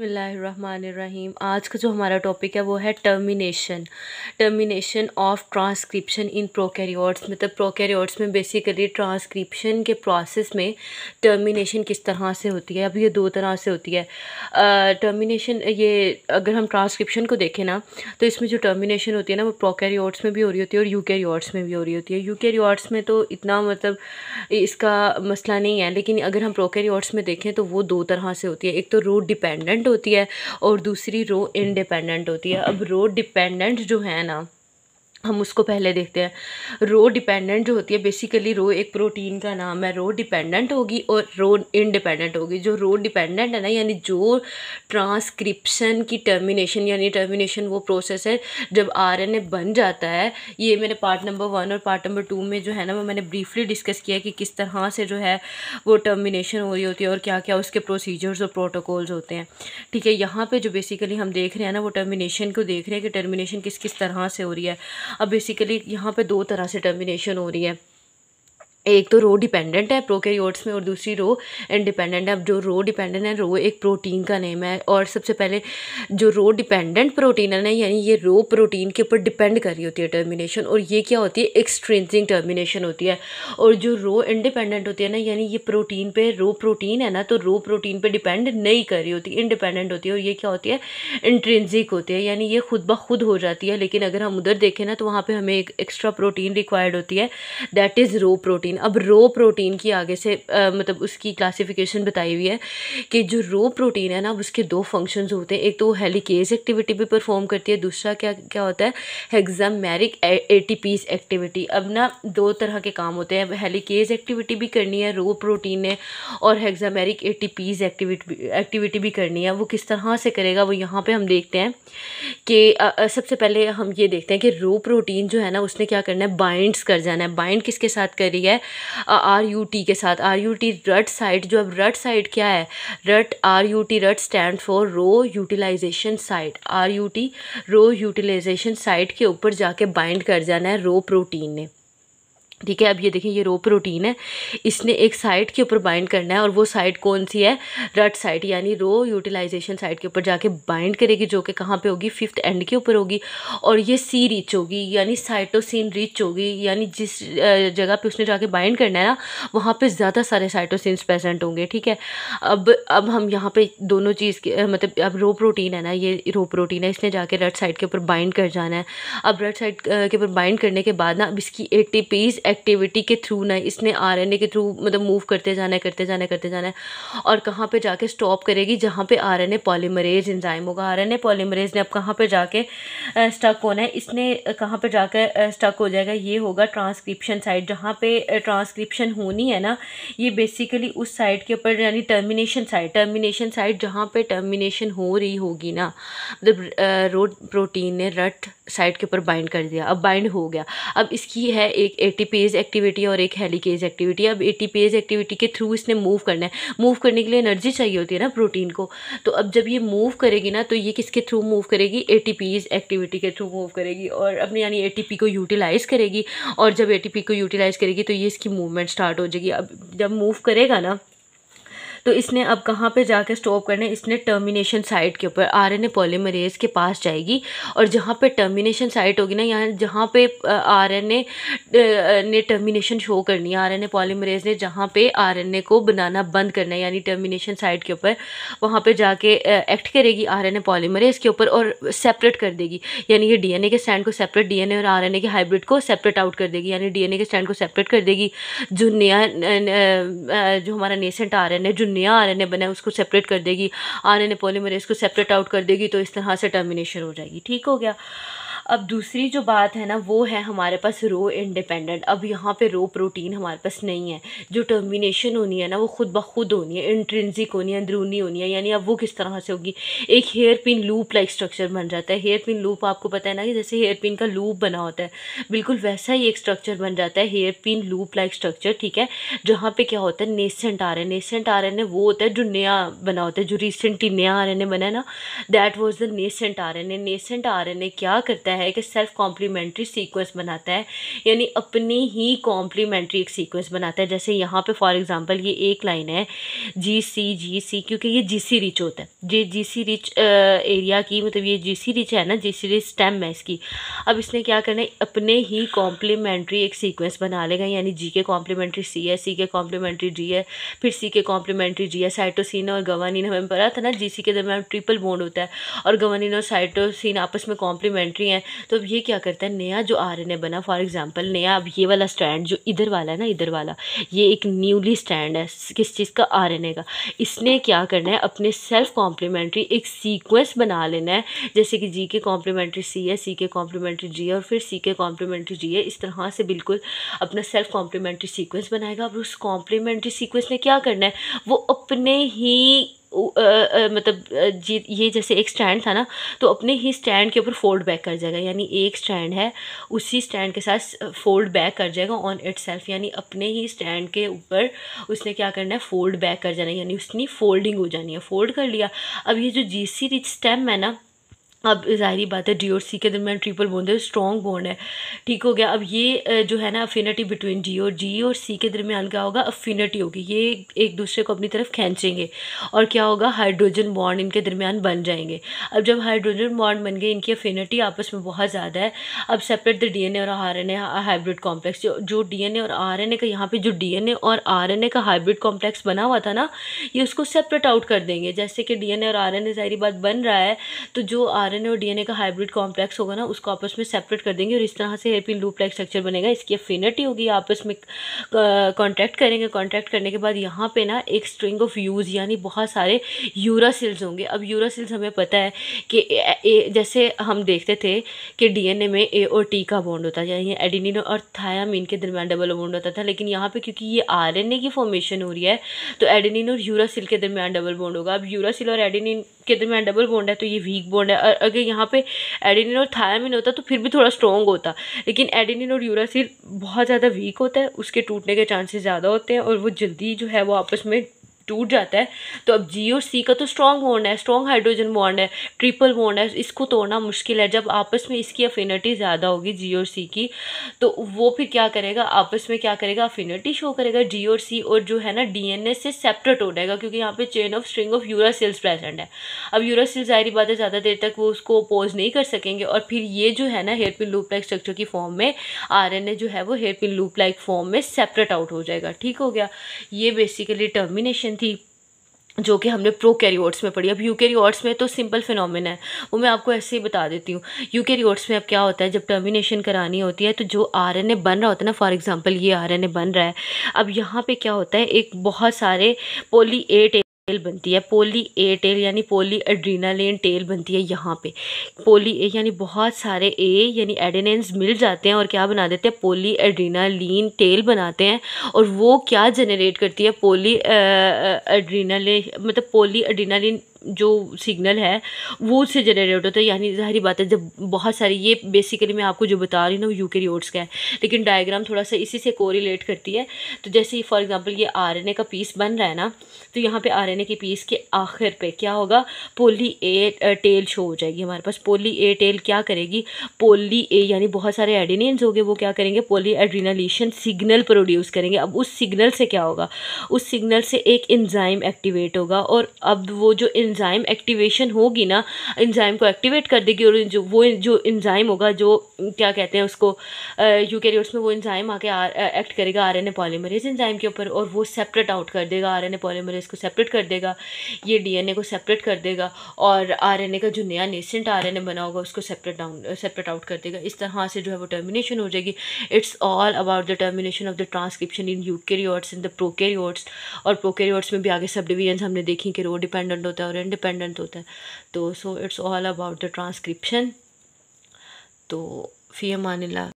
बिसमीम आज का जो हमारा टॉपिक है वो है termination termination of transcription in prokaryotes मतलब प्रोकैरियोट्स में बेसिकली ट्रांसक्रिप्शन के प्रोसेस में टर्मिनेशन किस तरह से होती है अब ये दो तरह से होती है टर्मिनेशन ये अगर हम ट्रांसक्रिप्शन को देखें ना तो इसमें जो टर्मिनेशन होती है ना वो प्रोकैरियोट्स में भी हो रही होती है और यूकैरियोट्स में भी हो रही होती है यूकैरियोट्स में तो इतना मतलब इसका मसला नहीं है लेकिन अगर हम प्रोकैरियोट्स में देखें तो वो दो तरह से होती है एक तो रूट डिपेंडेंट होती है और दूसरी रो इंडिपेंडेंट हम्म। होती है अब रो डिपेंडेंट जो है ना हम उसको पहले देखते हैं रो डिपेंडेंट जो होती है बेसिकली रो एक प्रोटीन का नाम है रो डिपेंडेंट होगी और रो इनडिपेंडेंट होगी जो रो डिपेंडेंट है ना यानी जो ट्रांसक्रिप्शन की टर्मिनेशन यानी टर्मिनेशन वो प्रोसेस है जब आरएनए बन जाता है ये मैंने पार्ट नंबर वन और पार्ट नंबर टू में जो है ना वो मैंने ब्रीफली डिस्कस किया कि किस तरह से जो है वो टर्मिनेशन हो रही होती है और क्या क्या उसके प्रोसीजर्स और प्रोटोकॉल्स होते हैं ठीक है यहाँ पर जो बेसिकली हम देख रहे हैं ना वो टर्मिनेशन को देख रहे हैं कि टर्मिनेशन किस किस तरह से हो रही है अब बेसिकली यहाँ पर दो तरह से टर्मिनेशन हो रही है एक तो रो डिपेंडेंट है प्रोकैरियोट्स में और दूसरी रो इंडिपेंडेंट है अब जो रो डिपेंडेंट है रो एक प्रोटीन का नेम है और सबसे पहले जो रो डिपेंडेंट प्रोटीन है ना यानी ये रो प्रोटीन के ऊपर डिपेंड कर रही होती है टर्मिनेशन और ये क्या होती है एक्सट्रेंसिंग टर्मिनेशन होती है और जो रो इंडिपेंडेंट होती है ना यानी ये प्रोटीन पर रो प्रोटीन है ना तो रो प्रोटीन पर डिपेंड नहीं कर रही होती इंडिपेंडेंट होती है और ये क्या होती है इंट्रेंसिक होती है यानी ये खुद ब खुद हो जाती है लेकिन अगर हम उधर देखें ना तो वहाँ पर हमें एक एक्स्ट्रा प्रोटीन रिक्वायर्ड होती है दैट इज़ रो प्रोटीन अब रो प्रोटीन की आगे से आ, मतलब उसकी क्लासिफिकेशन बताई हुई है कि जो रो प्रोटीन है ना उसके दो फंक्शन होते हैं एक तो हेलिकेज एक्टिविटी भी परफॉर्म करती है दूसरा क्या क्या होता है हेग्जामेरिक ए एक्टिविटी अब ना दो तरह के काम होते हैं हेलिकेज एक्टिविटी भी करनी है रो प्रोटीन ने और हेग्जामेरिक ए एक्टिविटी एक्टिविटी भी करनी है वो किस तरह से करेगा वो यहाँ पे हम देखते हैं कि सबसे पहले हम ये देखते हैं कि रो प्रोटीन जो है ना उसने क्या करना है बाइंड्स कर जाना है बाइंड किसके साथ कर रही है आर यू टी के साथ R U T rut site जो अब रट साइट क्या है rut R U T rut stand for rho utilization site R U T rho utilization site के ऊपर जाके बाइंड कर जाना है रो प्रोटीन ने ठीक है अब ये देखें ये रो प्रोटीन है इसने एक साइड के ऊपर बाइंड करना है और वो साइड कौन सी है रट साइड यानी रो यूटिलाइजेशन साइड के ऊपर जाके बाइंड करेगी जो कि कहाँ पे होगी फिफ्थ एंड के ऊपर होगी और ये सी रीच होगी यानी साइटोसिन रीच होगी यानी जिस जगह पे उसने जाके बाइंड करना है ना वहाँ पर ज़्यादा सारे साइटोसिन्स प्रेजेंट होंगे ठीक है अब अब हम यहाँ पर दोनों चीज़ के मतलब अब रो प्रोटीन है ना ये रो प्रोटीन है इसने जाके रट साइड के ऊपर बाइंड कर जाना है अब रट साइड के ऊपर बाइंड करने के बाद ना अब इसकी ए एक्टिविटी के थ्रू ना इसने ए के थ्रू मतलब मूव करते जाना है करते जाना है करते जाना है और कहाँ पे जाके स्टॉप करेगी जहाँ पे ए पॉलीमरेज इंजाइम होगा आर एन ए पॉलीमरेज ने अब कहाँ पे जाके स्टक होना है इसने कहाँ पे जाकर स्टक हो जाएगा ये होगा ट्रांसक्रिप्शन साइड जहाँ पे ट्रांसक्रिप्शन होनी है ना ये बेसिकली उस साइड के ऊपर यानी टर्मिनेशन साइड टर्मिनेशन साइड जहाँ पर टर्मिनेशन हो रही होगी ना मतलब रोड प्रोटीन ने रट साइड के ऊपर बाइंड कर दिया अब बाइंड हो गया अब इसकी है एक ए पेज़ एक्टिविटी और एक हेलीकेज एक्टिविटी अब पेज एक्टिविटी के थ्रू इसने मूव करना है मूव करने के लिए एनर्जी चाहिए होती है ना प्रोटीन को तो अब जब ये मूव करेगी ना तो ये किसके थ्रू मूव करेगी ए एक्टिविटी के थ्रू मूव करेगी और अपने यानी ए को यूटिलाइज़ करेगी और जब ए को यूटिलाइज़ करेगी तो ये इसकी मूवमेंट स्टार्ट हो जाएगी अब जब मूव करेगा ना तो इसने अब कहाँ पे जाके स्टॉप करना है इसने टर्मिनेशन साइट के ऊपर आर एन पॉलीमरेज के पास जाएगी और जहाँ पे टर्मिनेशन साइट होगी ना यहाँ जहाँ पे आर एन ने टर्मिनेशन शो करनी है आर एन पॉलीमरेज ने जहाँ पे आर एन को बनाना बंद करना है यानी टर्मिनेशन साइट के ऊपर वहाँ पर जाके एक्ट करेगी आर एन पॉलीमरेज के ऊपर और सेपरेट कर देगी यानी ये डी के स्टैंड को सेपरेट डी और आर के हाइब्रिड को सेपरेट आउट कर देगी यानी डी के स्टैंड को सेपरेट कर देगी जो नया जो हमारा नेसेंट आरएनए जो नया आर बना है उसको सेपरेट कर देगी आर एन पॉलीमरेज को सेपरेट आउट कर देगी तो इस तरह से टर्मिनेशन हो जाएगी ठीक हो गया अब दूसरी जो बात है ना वो है हमारे पास रो इंडिपेंडेंट अब यहाँ पे रो प्रोटीन हमारे पास नहीं है जो टर्मिनेशन होनी है ना वो खुद ब खुद होनी है इंट्रेंसिक होनी है अंदरूनी होनी है यानी अब वो किस तरह से होगी एक hairpin loop like structure बन जाता है हेयर पिन लूप आपको पता है ना कि जैसे हेयर पिन का लूप बना होता है बिल्कुल वैसा ही एक स्ट्रक्चर बन जाता है hairpin loop like structure ठीक है जहाँ पर क्या होता है nascent R N nascent R N वो होता है जो नया बना होता है जो रिसेंटली नया आर एन बना है ना that was the nascent R N nascent R N क्या करता है है एक सेल्फ कॉम्प्लीमेंट्री सीक्वेंस बनाता है यानी अपनी ही कॉम्प्लीमेंट्री एक सीक्वेंस बनाता है जैसे यहाँ पे फॉर एग्जांपल ये एक लाइन है जी सी जी सी क्योंकि ये जी सी रिच होता है ये जी सी रिच एरिया की मतलब ये जी सी रिच है ना जी सी रिच स्टेम है इसकी अब इसने क्या करना है अपने ही कॉम्प्लीमेंट्री एक सीक्वेंस बना लेगा यानी जी के कॉम्प्लीमेंट्री सी है सी के कॉम्प्लीमेंट्री जी है फिर सी के कॉम्प्लीमेंट्री जी है साइटोसिन और गवानिन हमें पता था ना जी सी के दरमियान ट्रिपल बोन्ड होता है और गवानिन और साइटोसिन आपस में कॉम्प्लीमेंट्री हैं तो अब ये क्या करता है नया जो आर एन ए बना फॉर एग्ज़ाम्पल नया अब ये वाला स्टैंड जो इधर वाला है ना इधर वाला ये एक न्यूली स्टैंड है किस चीज़ का आर एन ए का इसने क्या करना है अपने सेल्फ कॉम्प्लीमेंट्री एक सीक्वेंस बना लेना है जैसे कि जी के कॉम्प्लीमेंट्री सी है सी के कॉम्प्लीमेंट्री जी है और फिर सी के कॉम्प्लीमेंट्री जी है इस तरह से बिल्कुल अपना सेल्फ कॉम्प्लीमेंट्री सीक्वेंस बनाएगा और उस कॉम्प्लीमेंट्री सीक्वेंस ने क्या करना है वो अपने ही मतलब ये जैसे एक स्टैंड था ना तो अपने ही स्टैंड के ऊपर फोल्ड बैक कर जाएगा यानी एक स्टैंड है उसी स्टैंड के साथ फोल्ड बैक कर जाएगा ऑन इट सेल्फ यानी अपने ही स्टैंड के ऊपर उसने क्या करना है फोल्ड बैक कर जाना है यानी उसने फोल्डिंग हो जानी है फोल्ड कर लिया अब ये जो जी सी स्टेम है ना अब ज़ाहरी बात है डी और सी के दरमियान ट्रिपल बॉन्ड है स्ट्रॉन्ग बॉन्ड है ठीक हो गया अब ये जो है ना अफिनिटी बिटवीन डी और जी और सी के दरमियान क्या होगा अफिनिटी होगी ये एक दूसरे को अपनी तरफ खींचेंगे और क्या होगा हाइड्रोजन बॉन्ड इनके दरमियान बन जाएंगे अब जब हाइड्रोजन बॉन्ड बन गए इनकी अफिनिटी आपस में बहुत ज़्यादा है अब separate the D N A और R N A hybrid complex जो डी एन ए और आर एन ए का यहाँ पर जो डी एन ए और आर एन ए का हाइब्रिड कॉम्प्लेक्स बना हुआ था ना ये उसको सेपरेट आउट कर देंगे जैसे कि डी एन ए और आर एन ए ज़ाहरी बात बन रहा है तो जो आर आरएनए और डीएनए का हाइब्रिड कॉम्प्लेक्स होगा ना उसको आपस में सेपरेट कर देंगे और इस तरह से हेयरपिन लूप लाइक स्ट्रक्चर बनेगा इसकी अफिनिटी होगी आपस में कॉन्टैक्ट करेंगे कॉन्टैक्ट करने के बाद यहाँ पे ना एक स्ट्रिंग ऑफ यूज़ यानी बहुत सारे यूरासिल्स होंगे अब यूरासिल्स हमें पता है कि ए, ए, जैसे हम देखते थे कि डी में ए और टी का बॉन्ड होता है यानी एडिनिन और थायामिन के दरमियान डबल बॉन्ड होता था लेकिन यहाँ पे क्योंकि ये आर की फॉर्मेशन हो रही है तो एडेनिन और यूरासिल के दरमियान डबल बॉन्ड होगा अब यूरासिल और एडिनिन के दरमियान डबल बॉन्ड है तो ये वीक बॉन्ड है और अगर यहाँ पे एडिनिन और थायामिन होता तो फिर भी थोड़ा स्ट्रॉन्ग होता लेकिन एडिनिन और यूरासिल बहुत ज़्यादा वीक होता है उसके टूटने के चांसेस ज़्यादा होते हैं और वो जल्दी जो है वो आपस में टूट जाता है तो अब जी और सी का तो स्ट्रॉन्ग बॉन्ड है स्ट्रॉन्ग हाइड्रोजन बॉन्ड है ट्रिपल बॉन्ड है इसको तोड़ना मुश्किल है जब आपस में इसकी अफिनिटी ज़्यादा होगी जी और सी की तो वो फिर क्या करेगा आपस में क्या करेगा अफिनिटी शो करेगा जी और सी और जो है ना डी से सेपरेट हो जाएगा क्योंकि यहाँ पे chain of string of uracils present है अब यूरा सेल्स जाहिर बात है ज़्यादा देर तक वो उसको अपोज नहीं कर सकेंगे और फिर ये जो है ना हेयर पिन लूपलाइक स्ट्रक्चर की फॉर्म में आर जो है वो hairpin loop like form में सेपरेट आउट हो जाएगा ठीक हो गया ये बेसिकली टर्मिनेशन थी जो कि हमने प्रो कैरियोट्स में पढ़ी अब यू कैरियोट्स में तो सिंपल फिनोमिन है वो मैं आपको ऐसे ही बता देती हूँ यू कैरियोट्स में अब क्या होता है जब टर्मिनेशन करानी होती है तो जो आर एन ए बन रहा होता है ना फॉर एग्जांपल ये आर एन ए बन रहा है अब यहाँ पे क्या होता है एक बहुत सारे पोली एट टेल बनती है पोली ए टेल यानी पोली एड्रीनालिन टेल बनती है यहाँ पे पोली ए यानी बहुत सारे ए यानी एडेनेंस मिल जाते हैं और क्या बना देते हैं पोली एड्रीनालिन टेल बनाते हैं और वो क्या जनरेट करती है पोली एड्रीनालिन मतलब पोली एड्रीनालिन जो सिग्नल है वो उससे जनरेट होता है यानी जाहरी बात है जब बहुत सारी ये बेसिकली मैं आपको जो बता रही हूँ ना वो यूकेरियोट्स का है लेकिन डायग्राम थोड़ा सा इसी से कोरिलेट करती है तो जैसे फॉर एग्जांपल ये आर का पीस बन रहा है ना तो यहाँ पे आर के पीस के आखिर पे क्या होगा पोली ए टेल शो हो जाएगी हमारे पास पोली ए टेल क्या करेगी पोली ए यानी बहुत सारे एडिनियंस हो गए वो क्या करेंगे पोली एड्रीनालिशन सिग्नल प्रोड्यूस करेंगे अब उस सिग्नल से क्या होगा उस सिग्नल से एक इंजाइम एक्टिवेट होगा और अब वो जो इन इंजाइम एक्टिवेशन होगी ना इंजाइम को एक्टिवेट कर देगी और जो वो जो इंजाइम होगा जो क्या कहते हैं उसको यूकेरियोट्स में वो इंजाइम आके एक्ट करेगा आर एन पॉलीमरेज इंजाइम के ऊपर और वो सेपरेट आउट कर देगा आर एन पॉलीमरेज को सेपरेट कर देगा ये डी को सेपरेट कर देगा और आर का जो नया नेसेंट आर बना होगा उसको सेपरेट डाउन सेपरेट आउट कर देगा इस तरह से जो है वो टर्मिनेशन हो जाएगी it's all about the termination of the transcription in eukaryotes in the prokaryotes और प्रोकेरियोट्स में भी आगे सब डिवीजन हमने देखी कि रो डिपेंडेंट होता है और इंडिपेंडेंट होता है तो so it's all about the transcription तो फ़ी अमान